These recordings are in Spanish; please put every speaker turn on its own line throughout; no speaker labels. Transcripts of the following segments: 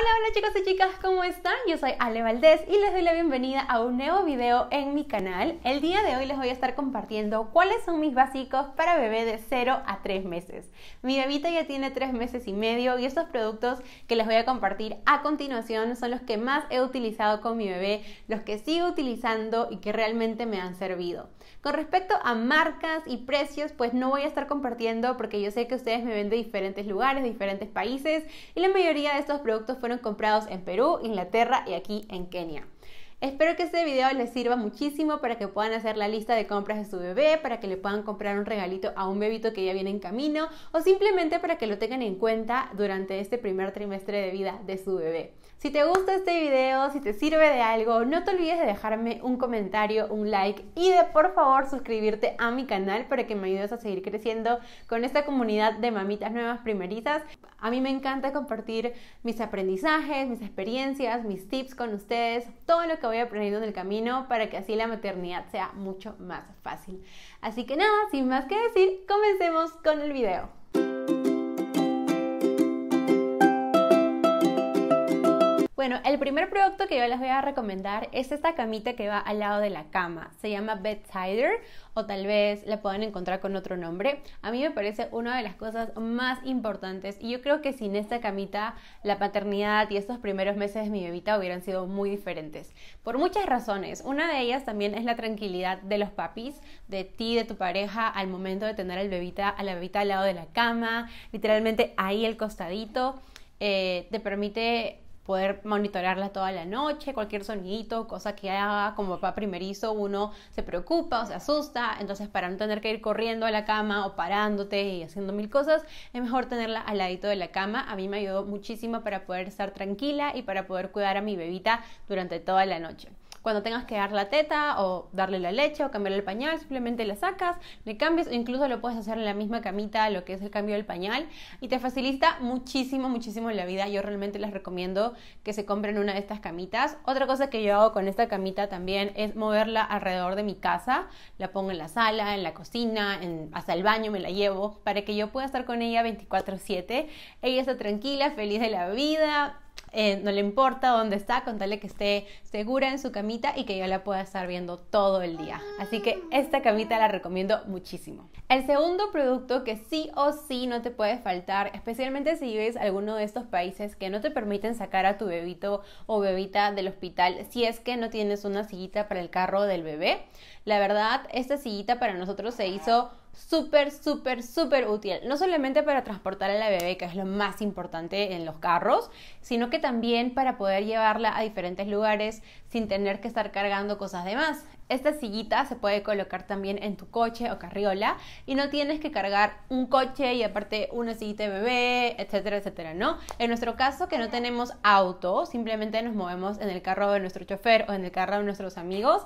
Hola, hola chicos y chicas, ¿cómo están? Yo soy Ale Valdés y les doy la bienvenida a un nuevo video en mi canal. El día de hoy les voy a estar compartiendo cuáles son mis básicos para bebé de 0 a 3 meses. Mi bebita ya tiene 3 meses y medio y estos productos que les voy a compartir a continuación son los que más he utilizado con mi bebé, los que sigo utilizando y que realmente me han servido. Con respecto a marcas y precios, pues no voy a estar compartiendo porque yo sé que ustedes me ven de diferentes lugares, de diferentes países y la mayoría de estos productos fueron comprados en Perú, Inglaterra y aquí en Kenia. Espero que este video les sirva muchísimo para que puedan hacer la lista de compras de su bebé, para que le puedan comprar un regalito a un bebito que ya viene en camino o simplemente para que lo tengan en cuenta durante este primer trimestre de vida de su bebé. Si te gusta este video, si te sirve de algo, no te olvides de dejarme un comentario, un like y de por favor suscribirte a mi canal para que me ayudes a seguir creciendo con esta comunidad de mamitas nuevas primerizas. A mí me encanta compartir mis aprendizajes, mis experiencias, mis tips con ustedes, todo lo que voy aprendiendo en el camino para que así la maternidad sea mucho más fácil. Así que nada, sin más que decir, comencemos con el video. Bueno, el primer producto que yo les voy a recomendar es esta camita que va al lado de la cama. Se llama Bedsider o tal vez la puedan encontrar con otro nombre. A mí me parece una de las cosas más importantes y yo creo que sin esta camita la paternidad y estos primeros meses de mi bebita hubieran sido muy diferentes. Por muchas razones. Una de ellas también es la tranquilidad de los papis, de ti, de tu pareja al momento de tener al bebita, a la bebita al lado de la cama, literalmente ahí el costadito. Eh, te permite poder monitorearla toda la noche, cualquier sonidito, cosa que haga como papá primerizo, uno se preocupa o se asusta, entonces para no tener que ir corriendo a la cama o parándote y haciendo mil cosas, es mejor tenerla al ladito de la cama. A mí me ayudó muchísimo para poder estar tranquila y para poder cuidar a mi bebita durante toda la noche. Cuando tengas que dar la teta o darle la leche o cambiar el pañal, simplemente la sacas, le cambias o incluso lo puedes hacer en la misma camita, lo que es el cambio del pañal y te facilita muchísimo, muchísimo la vida. Yo realmente les recomiendo que se compren una de estas camitas. Otra cosa que yo hago con esta camita también es moverla alrededor de mi casa. La pongo en la sala, en la cocina, hasta el baño me la llevo para que yo pueda estar con ella 24/7. Ella está tranquila, feliz de la vida, eh, no le importa dónde está, contarle que esté segura en su camita y que yo la pueda estar viendo todo el día. Así que esta camita la recomiendo muchísimo. El segundo producto que sí o sí no te puede faltar, especialmente si vives alguno de estos países que no te permiten sacar a tu bebito o bebita del hospital si es que no tienes una sillita para el carro del bebé. La verdad, esta sillita para nosotros se hizo súper, súper, súper útil. No solamente para transportar a la bebé, que es lo más importante en los carros, sino que también para poder llevarla a diferentes lugares sin tener que estar cargando cosas de más. Esta sillita se puede colocar también en tu coche o carriola y no tienes que cargar un coche y aparte una sillita de bebé, etcétera, etcétera, ¿no? En nuestro caso que no tenemos auto, simplemente nos movemos en el carro de nuestro chofer o en el carro de nuestros amigos,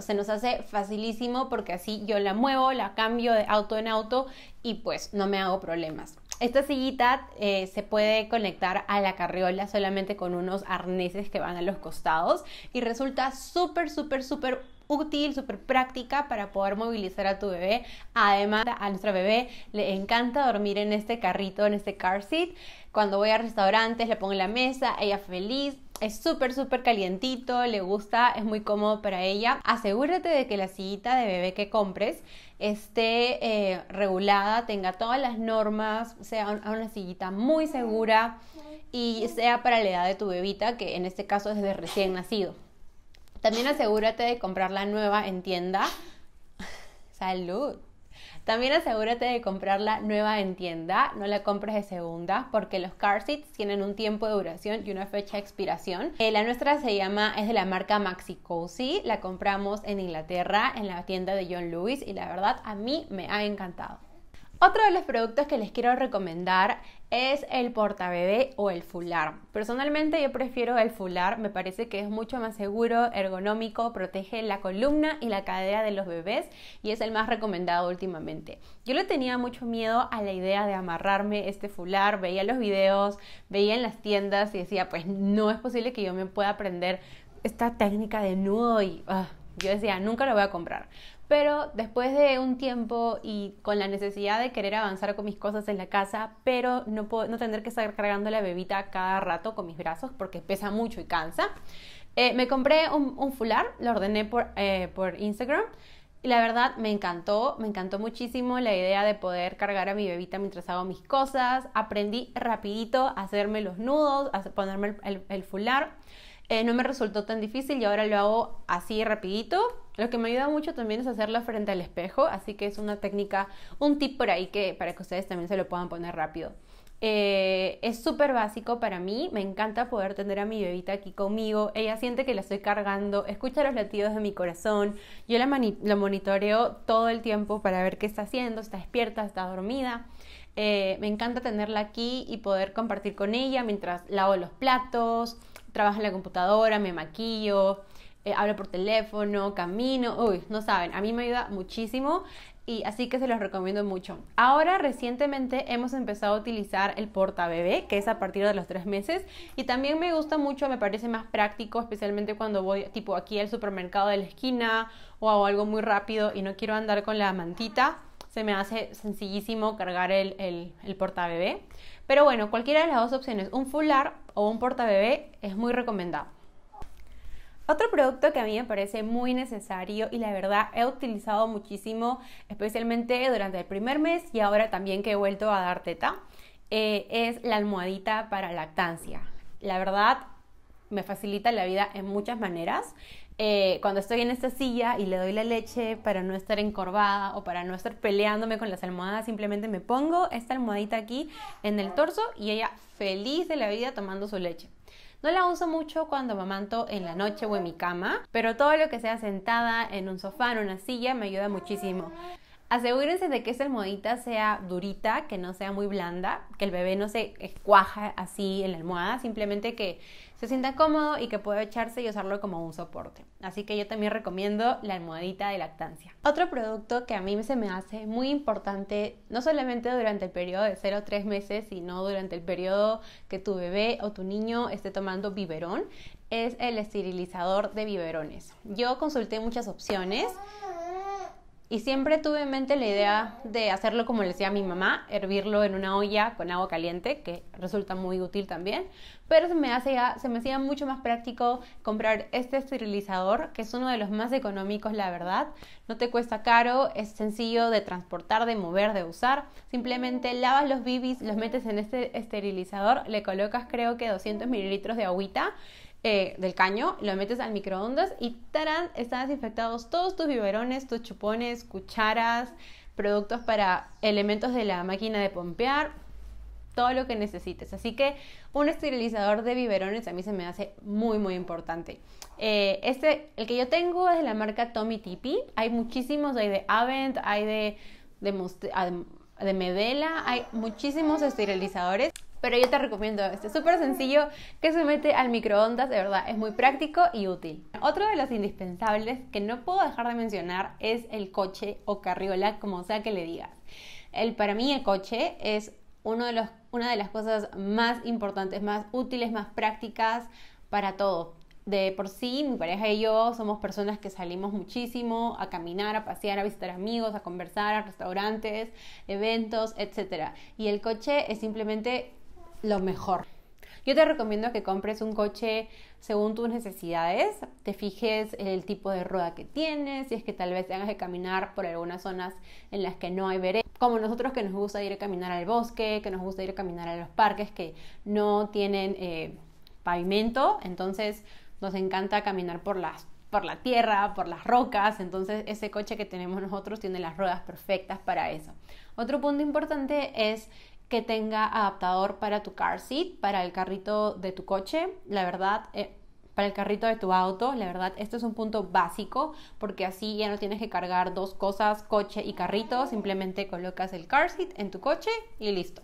se nos hace facilísimo porque así yo la muevo, la cambio de auto en auto y pues no me hago problemas. Esta sillita eh, se puede conectar a la carriola solamente con unos arneses que van a los costados y resulta súper, súper, súper útil, súper práctica para poder movilizar a tu bebé. Además, a nuestro bebé le encanta dormir en este carrito, en este car seat. Cuando voy a restaurantes, le pongo en la mesa, ella feliz, es súper, súper calientito, le gusta, es muy cómodo para ella. Asegúrate de que la sillita de bebé que compres esté eh, regulada, tenga todas las normas, sea una sillita muy segura y sea para la edad de tu bebita, que en este caso es de recién nacido. También asegúrate de comprarla nueva en tienda. Salud. También asegúrate de comprarla nueva en tienda, no la compres de segunda, porque los car seats tienen un tiempo de duración y una fecha de expiración. Eh, la nuestra se llama, es de la marca Maxi Cozy, la compramos en Inglaterra, en la tienda de John Lewis, y la verdad a mí me ha encantado. Otro de los productos que les quiero recomendar es el portabebé o el fular. Personalmente yo prefiero el fular, me parece que es mucho más seguro, ergonómico, protege la columna y la cadera de los bebés y es el más recomendado últimamente. Yo le tenía mucho miedo a la idea de amarrarme este fular, veía los videos, veía en las tiendas y decía, pues no es posible que yo me pueda aprender esta técnica de nudo y ah, yo decía, nunca lo voy a comprar. Pero después de un tiempo y con la necesidad de querer avanzar con mis cosas en la casa, pero no, puedo, no tener que estar cargando la bebita cada rato con mis brazos porque pesa mucho y cansa, eh, me compré un, un, fular, lo ordené eh, por, Instagram. Y la verdad me encantó, me encantó muchísimo la idea de poder cargar a mi bebita mientras hago mis cosas. Aprendí rapidito a hacerme los nudos, a ponerme el, el, fular. Eh, no me resultó tan difícil y ahora lo hago así rapidito lo que me ayuda mucho también es hacerlo frente al espejo, así que es una técnica, un tip por ahí que para que ustedes también se lo puedan poner rápido. Eh, es súper básico para mí, me encanta poder tener a mi bebita aquí conmigo, ella siente que la estoy cargando, escucha los latidos de mi corazón, yo la, monitoreo todo el tiempo para ver qué está haciendo, está despierta, está dormida. Eh, me encanta tenerla aquí y poder compartir con ella mientras lavo los platos, trabajo en la computadora, me maquillo, eh, hablo por teléfono, camino, uy, no saben, a mí me ayuda muchísimo y así que se los recomiendo mucho. Ahora recientemente hemos empezado a utilizar el porta bebé, que es a partir de los tres meses, y también me gusta mucho, me parece más práctico, especialmente cuando voy tipo aquí al supermercado de la esquina o hago algo muy rápido y no quiero andar con la mantita. Se me hace sencillísimo cargar el, el, el portabebé. Pero bueno, cualquiera de las dos opciones, un fular o un porta bebé, es muy recomendado. Otro producto que a mí me parece muy necesario y la verdad he utilizado muchísimo, especialmente durante el primer mes y ahora también que he vuelto a dar teta, eh, es la almohadita para lactancia. La verdad me facilita la vida en muchas maneras. Eh, cuando estoy en esta silla y le doy la leche para no estar encorvada o para no estar peleándome con las almohadas, simplemente me pongo esta almohadita aquí en el torso y ella feliz de la vida tomando su leche. No la uso mucho cuando me manto en la noche o en mi cama, pero todo lo que sea sentada en un sofá, en una silla, me ayuda muchísimo. Asegúrense de que esa almohadita sea durita, que no sea muy blanda, que el bebé no se cuaja así en la almohada, simplemente que sienta cómodo y que pueda echarse y usarlo como un soporte. Así que yo también recomiendo la almohadita de lactancia. Otro producto que a mí se me hace muy importante, no solamente durante el periodo de 0 o 3 meses, sino durante el periodo que tu bebé o tu niño esté tomando biberón, es el esterilizador de biberones. Yo consulté muchas opciones y siempre tuve en mente la idea de hacerlo como le decía mi mamá, hervirlo en una olla con agua caliente, que resulta muy útil también, pero se me, hacía, se me hacía mucho más práctico comprar este esterilizador, que es uno de los más económicos, la verdad. No te cuesta caro, es sencillo de transportar, de mover, de usar. Simplemente lavas los bibis, los metes en este esterilizador, le colocas creo que 200 mililitros de agüita eh, del caño, lo metes al microondas y estarán están desinfectados todos tus biberones, tus chupones, cucharas, productos para elementos de la máquina de pompear, todo lo que necesites. Así que un esterilizador de biberones a mí se me hace muy, muy importante. Eh, este, el que yo tengo es de la marca Tommy Tipi. Hay muchísimos, hay de Avent, hay de, de Medela, hay muchísimos esterilizadores. Pero yo te recomiendo este, súper sencillo que se mete al microondas, de verdad, es muy práctico y útil. Otro de los indispensables que no puedo dejar de mencionar es el coche o carriola, como sea que le digas. El, para mí el coche es uno de los, una de las cosas más importantes, más útiles, más prácticas para todo. De por sí, mi pareja y yo somos personas que salimos muchísimo a caminar, a pasear, a visitar amigos, a conversar, a restaurantes, eventos, etc. Y el coche es simplemente lo mejor. Yo te recomiendo que compres un coche según tus necesidades, te fijes el tipo de rueda que tienes, si es que tal vez tengas que caminar por algunas zonas en las que no hay veredas, como nosotros que nos gusta ir a caminar al bosque, que nos gusta ir a caminar a los parques que no tienen eh, pavimento, entonces nos encanta caminar por las por la tierra, por las rocas, entonces ese coche que tenemos nosotros tiene las ruedas perfectas para eso. Otro punto importante es tenga adaptador para tu car seat, para el carrito de tu coche, la verdad, eh, para el carrito de tu auto, la verdad, esto es un punto básico porque así ya no tienes que cargar dos cosas, coche y carrito, simplemente colocas el car seat en tu coche y listo.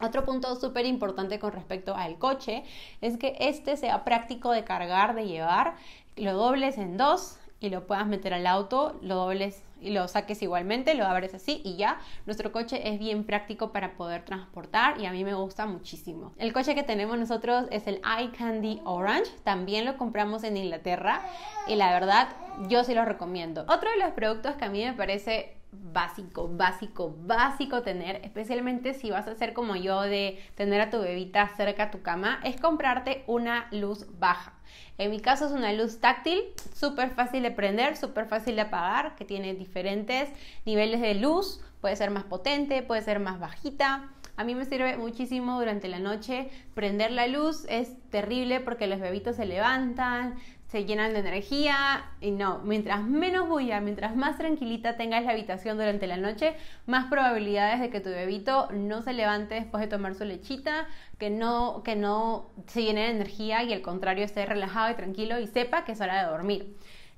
Otro punto súper importante con respecto al coche es que este sea práctico de cargar, de llevar, lo dobles en dos y lo puedas meter al auto, lo dobles lo saques igualmente, lo abres así y ya. Nuestro coche es bien práctico para poder transportar y a mí me gusta muchísimo. El coche que tenemos nosotros es el Eye Candy Orange, también lo compramos en Inglaterra y la verdad yo sí lo recomiendo. Otro de los productos que a mí me parece básico, básico, básico tener, especialmente si vas a hacer como yo de tener a tu bebita cerca a tu cama, es comprarte una luz baja. En mi caso es una luz táctil, súper fácil de prender, súper fácil de apagar, que tiene diferentes niveles de luz, puede ser más potente, puede ser más bajita. A mí me sirve muchísimo durante la noche prender la luz, es terrible porque los bebitos se levantan, se llenan de energía y no, mientras menos bulla, mientras más tranquilita tengas la habitación durante la noche, más probabilidades de que tu bebito no se levante después de tomar su lechita, que no, que no se llene de energía y al contrario esté relajado y tranquilo y sepa que es hora de dormir.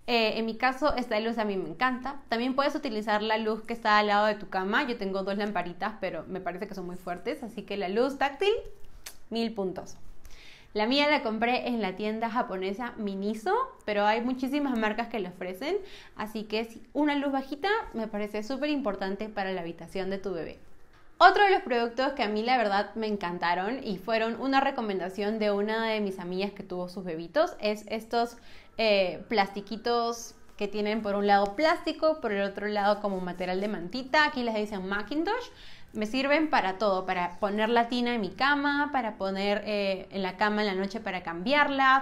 Eh, en mi caso, esta luz a mí me encanta. También puedes utilizar la luz que está al lado de tu cama. Yo tengo dos lamparitas, pero me parece que son muy fuertes, así que la luz táctil, mil puntos. La mía la compré en la tienda japonesa Miniso, pero hay muchísimas marcas que la ofrecen, así que una luz bajita me parece súper importante para la habitación de tu bebé. Otro de los productos que a mí la verdad me encantaron y fueron una recomendación de una de mis amigas que tuvo sus bebitos es estos eh, plastiquitos que tienen por un lado plástico, por el otro lado como material de mantita, aquí les dicen Macintosh, me sirven para todo, para poner la tina en mi cama, para poner eh, en la cama en la noche para cambiarla,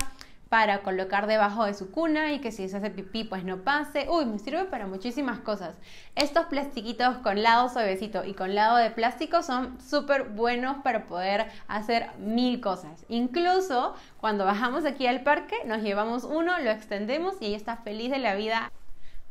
para colocar debajo de su cuna y que si se hace pipí pues no pase. Uy, me sirve para muchísimas cosas. Estos plastiquitos con lado suavecito y con lado de plástico son súper buenos para poder hacer mil cosas. Incluso cuando bajamos aquí al parque nos llevamos uno, lo extendemos y ella está feliz de la vida.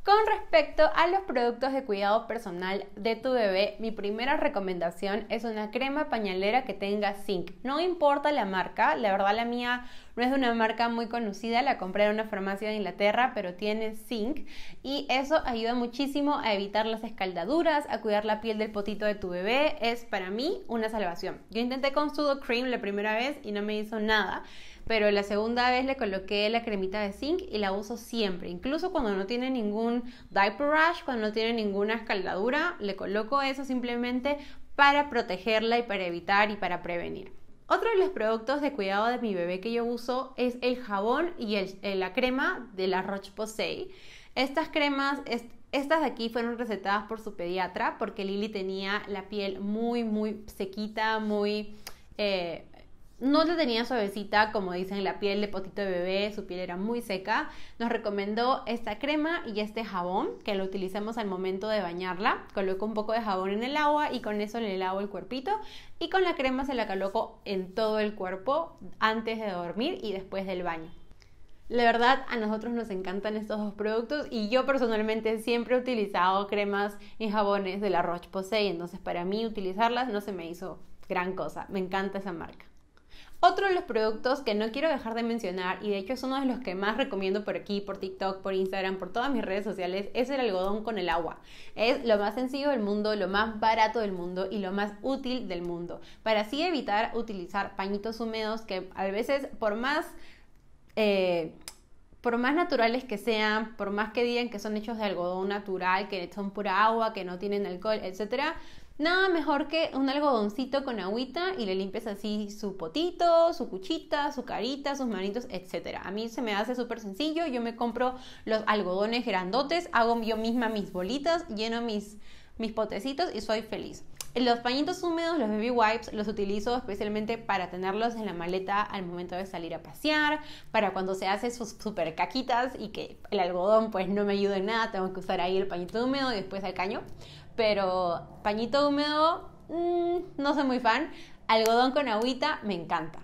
Con respecto a los productos de cuidado personal de tu bebé, mi primera recomendación es una crema pañalera que tenga zinc. No importa la marca, la verdad la mía no es de una marca muy conocida, la compré en una farmacia de Inglaterra, pero tiene zinc y eso ayuda muchísimo a evitar las escaldaduras, a cuidar la piel del potito de tu bebé, es para mí una salvación. Yo intenté con Sudo Cream la primera vez y no me hizo nada pero la segunda vez le coloqué la cremita de zinc y la uso siempre, incluso cuando no tiene ningún diaper rash, cuando no tiene ninguna escaldadura, le coloco eso simplemente para protegerla y para evitar y para prevenir. Otro de los productos de cuidado de mi bebé que yo uso es el jabón y eh, la crema de la Roche-Posay. Estas cremas estas de aquí fueron recetadas por su pediatra porque Lily tenía la piel muy, muy sequita, muy... Eh, no la tenía suavecita, como dicen, la piel de potito de bebé, su piel era muy seca. Nos recomendó esta crema y este jabón, que lo utilizamos al momento de bañarla. Coloco un poco de jabón en el agua y con eso le lavo el cuerpito. Y con la crema se la coloco en todo el cuerpo antes de dormir y después del baño. La verdad, a nosotros nos encantan estos dos productos y yo personalmente siempre he utilizado cremas y jabones de la Roche-Posay, entonces para mí utilizarlas no se me hizo gran cosa. Me encanta esa marca. Otro de los productos que no quiero dejar de mencionar, y de hecho es uno de los que más recomiendo por aquí, por TikTok, por Instagram, por todas mis redes sociales, es el algodón con el agua. Es lo más sencillo del mundo, lo más barato del mundo y lo más útil del mundo. Para así evitar utilizar pañitos húmedos que a veces por más... Eh, por más naturales que sean, por más que digan que son hechos de algodón natural, que son pura agua, que no tienen alcohol, etcétera, Nada mejor que un algodoncito con agüita y le limpias así su potito, su cuchita, su carita, sus manitos, etc. A mí se me hace súper sencillo. Yo me compro los algodones grandotes, hago yo misma mis bolitas, lleno mis, mis potecitos y soy feliz. Los pañitos húmedos, los baby wipes, los utilizo especialmente para tenerlos en la maleta al momento de salir a pasear, para cuando se hace sus super caquitas y que el algodón pues no me ayude en nada, tengo que usar ahí el pañito húmedo y después el caño. Pero pañito húmedo, mm, no soy muy fan. Algodón con agüita, me encanta.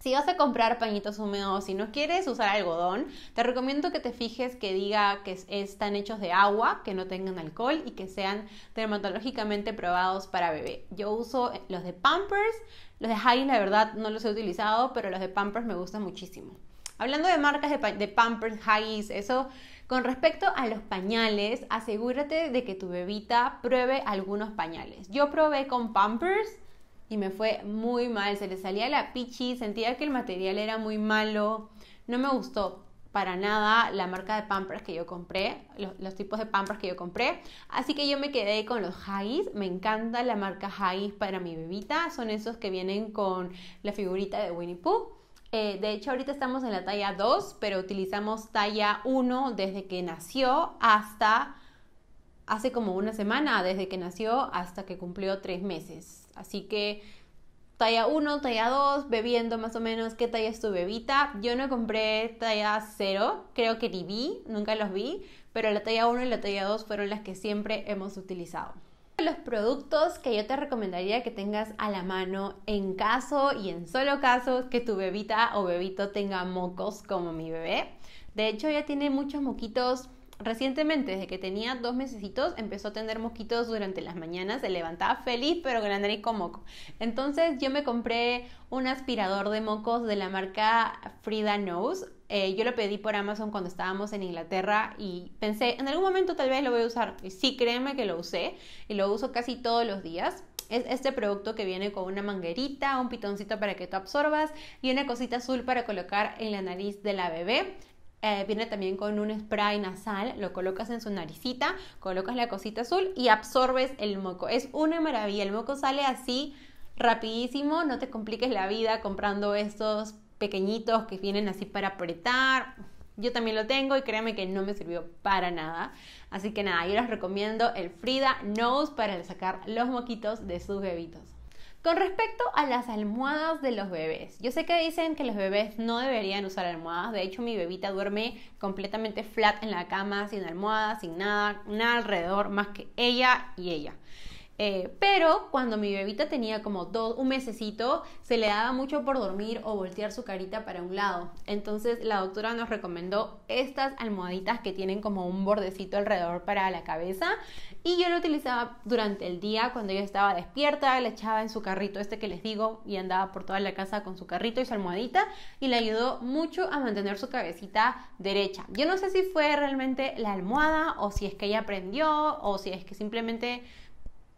Si vas a comprar pañitos húmedos, y no quieres usar algodón, te recomiendo que te fijes que diga que están hechos de agua, que no tengan alcohol y que sean dermatológicamente probados para bebé. Yo uso los de Pampers, los de Haggis, la verdad no los he utilizado, pero los de Pampers me gustan muchísimo. Hablando de marcas de, de Pampers, Haggis, eso con respecto a los pañales, asegúrate de que tu bebita pruebe algunos pañales. Yo probé con Pampers y me fue muy mal, se le salía la pichi, sentía que el material era muy malo, no me gustó para nada la marca de Pampers que yo compré, los, tipos de Pampers que yo compré. Así que yo me quedé con los Huggies. Me encanta la marca Huggies para mi bebita. Son esos que vienen con la figurita de Winnie Pooh. Eh, de hecho, ahorita estamos en la talla 2, pero utilizamos talla 1 desde que nació hasta hace como una semana, desde que nació hasta que cumplió 3 meses. Así que talla 1, talla 2, bebiendo más o menos qué talla es tu bebita. Yo no compré talla 0, creo que ni vi, nunca los vi, pero la talla 1 y la talla 2 fueron las que siempre hemos utilizado los productos que yo te recomendaría que tengas a la mano en caso y en solo caso que tu bebita o bebito tenga mocos como mi bebé. De hecho, ya tiene muchos moquitos recientemente, desde que tenía dos mesecitos, empezó a tener mosquitos durante las mañanas, se levantaba feliz pero con la nariz con moco. Entonces yo me compré un aspirador de mocos de la marca Frida Nose. Eh, yo lo pedí por Amazon cuando estábamos en Inglaterra y pensé, en algún momento tal vez lo voy a usar. Y sí, créeme que lo usé y lo uso casi todos los días. Es este producto que viene con una manguerita, un pitoncito para que tú absorbas y una cosita azul para colocar en la nariz de la bebé. Eh, viene también con un spray nasal, lo colocas en su naricita, colocas la cosita azul y absorbes el moco. Es una maravilla, el moco sale así rapidísimo, no te compliques la vida comprando estos pequeñitos que vienen así para apretar. Yo también lo tengo y créame que no me sirvió para nada. Así que nada, yo les recomiendo el Frida Nose para sacar los moquitos de sus bebitos. Con respecto a las almohadas de los bebés, yo sé que dicen que los bebés no deberían usar almohadas, de hecho mi bebita duerme completamente flat en la cama, sin almohadas, sin nada, nada alrededor más que ella y ella. Eh, pero cuando mi bebita tenía como dos, un mesecito, se le daba mucho por dormir o voltear su carita para un lado. Entonces la doctora nos recomendó estas almohaditas que tienen como un bordecito alrededor para la cabeza. Y yo lo utilizaba durante el día cuando ella estaba despierta, la echaba en su carrito este que les digo y andaba por toda la casa con su carrito y su almohadita. Y le ayudó mucho a mantener su cabecita derecha. Yo no sé si fue realmente la almohada o si es que ella aprendió o si es que simplemente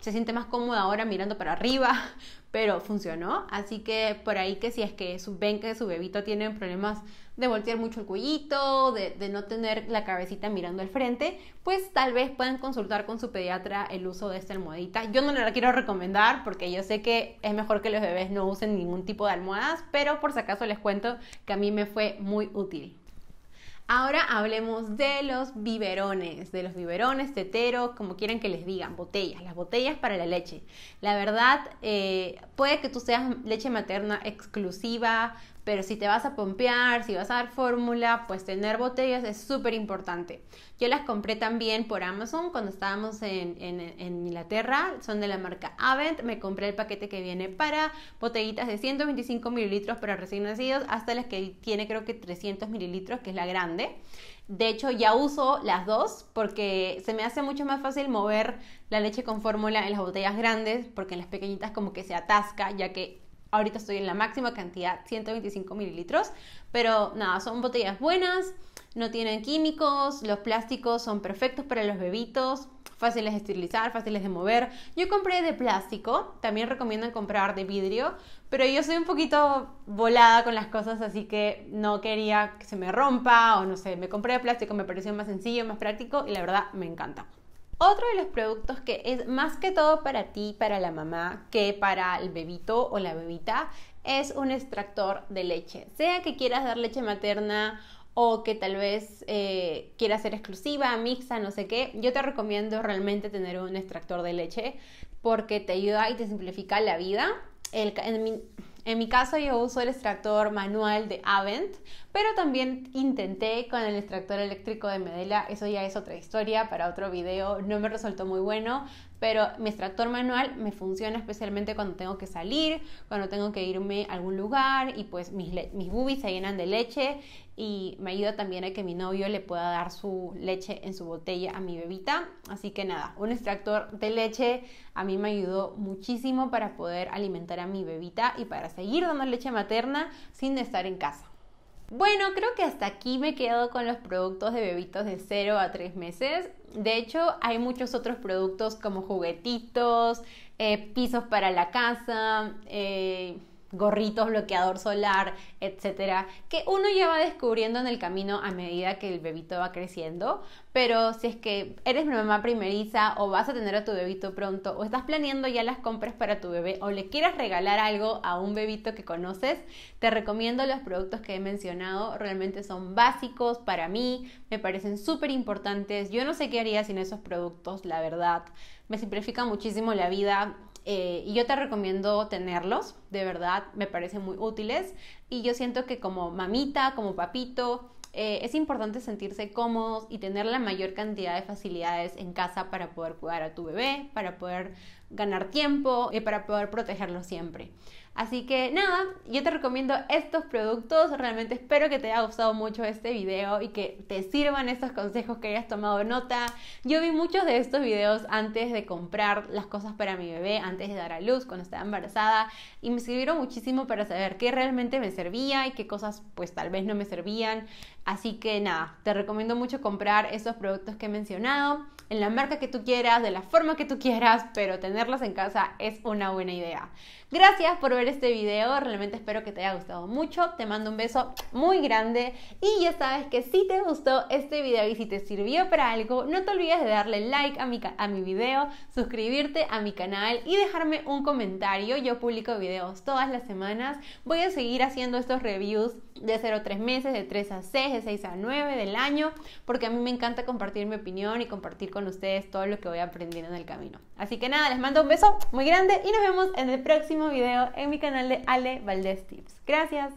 se siente más cómoda ahora mirando para arriba, pero funcionó. Así que por ahí que si es que su, ven que su bebito tiene problemas de voltear mucho el cuellito, de, de, no tener la cabecita mirando al frente, pues tal vez puedan consultar con su pediatra el uso de esta almohadita. Yo no la quiero recomendar porque yo sé que es mejor que los bebés no usen ningún tipo de almohadas, pero por si acaso les cuento que a mí me fue muy útil. Ahora hablemos de los biberones, de los biberones, teteros, como quieran que les digan, botellas, las botellas para la leche. La verdad, eh, puede que tú seas leche materna exclusiva, pero si te vas a pompear, si vas a dar fórmula, pues tener botellas es súper importante. Yo las compré también por Amazon cuando estábamos en, Inglaterra. Son de la marca Avent. Me compré el paquete que viene para botellitas de 125 mililitros para recién nacidos hasta las que tiene creo que 300 mililitros, que es la grande. De hecho, ya uso las dos porque se me hace mucho más fácil mover la leche con fórmula en las botellas grandes porque en las pequeñitas como que se atasca, ya que Ahorita estoy en la máxima cantidad, 125 mililitros, pero nada, son botellas buenas, no tienen químicos, los plásticos son perfectos para los bebitos, fáciles de esterilizar, fáciles de mover. Yo compré de plástico, también recomiendan comprar de vidrio, pero yo soy un poquito volada con las cosas, así que no quería que se me rompa o no sé, me compré de plástico, me pareció más sencillo, más práctico y la verdad me encanta. Otro de los productos que es más que todo para ti, para la mamá, que para el bebito o la bebita, es un extractor de leche. Sea que quieras dar leche materna o que tal vez eh, quieras ser exclusiva, mixta, no sé qué, yo te recomiendo realmente tener un extractor de leche porque te ayuda y te simplifica la vida. en mi caso yo uso el extractor manual de Avent pero también intenté con el extractor eléctrico de Medela, eso ya es otra historia para otro video, no me resultó muy bueno, pero mi extractor manual me funciona especialmente cuando tengo que salir, cuando tengo que irme a algún lugar y pues mis, mis boobies se llenan de leche y me ayuda también a que mi novio le pueda dar su leche en su botella a mi bebita. Así que nada, un extractor de leche a mí me ayudó muchísimo para poder alimentar a mi bebita y para seguir dando leche materna sin estar en casa. Bueno, creo que hasta aquí me he quedado con los productos de bebitos de 0 a 3 meses. De hecho, hay muchos otros productos como juguetitos, eh, pisos para la casa, eh, gorritos, bloqueador solar, etcétera, que uno ya va descubriendo en el camino a medida que el bebito va creciendo. Pero si es que eres mamá primeriza o vas a tener a tu bebito pronto o estás planeando ya las compras para tu bebé o le quieras regalar algo a un bebito que conoces, te recomiendo los productos que he mencionado. Realmente son básicos para mí, me parecen súper importantes. Yo no sé qué haría sin esos productos, la verdad. Me simplifica muchísimo la vida eh, y yo te recomiendo tenerlos, de verdad, me parecen muy útiles. Y yo siento que como mamita, como papito, eh, es importante sentirse cómodos y tener la mayor cantidad de facilidades en casa para poder cuidar a tu bebé, para poder ganar tiempo y para poder protegerlo siempre. Así que nada, yo te recomiendo estos productos, realmente espero que te haya gustado mucho este video y que te sirvan estos consejos que hayas tomado nota. Yo vi muchos de estos videos antes de comprar las cosas para mi bebé, antes de dar a luz, cuando estaba embarazada y me sirvieron muchísimo para saber qué realmente me servía y qué cosas pues tal vez no me servían. Así que nada, te recomiendo mucho comprar esos productos que he mencionado en la marca que tú quieras, de la forma que tú quieras, pero tenerlas en casa es una buena idea. Gracias por ver este video, realmente espero que te haya gustado mucho, te mando un beso muy grande y ya sabes que si te gustó este video y si te sirvió para algo, no te olvides de darle like a mi, a mi video, suscribirte a mi canal y dejarme un comentario, yo publico videos todas las semanas, voy a seguir haciendo estos reviews de 0 a 3 meses, de 3 a 6, de 6 a 9 del año, porque a mí me encanta compartir mi opinión y compartir con ustedes todo lo que voy aprendiendo en el camino. Así que nada, les mando un beso muy grande y nos vemos en el próximo video en mi canal de Ale Valdés Tips. Gracias.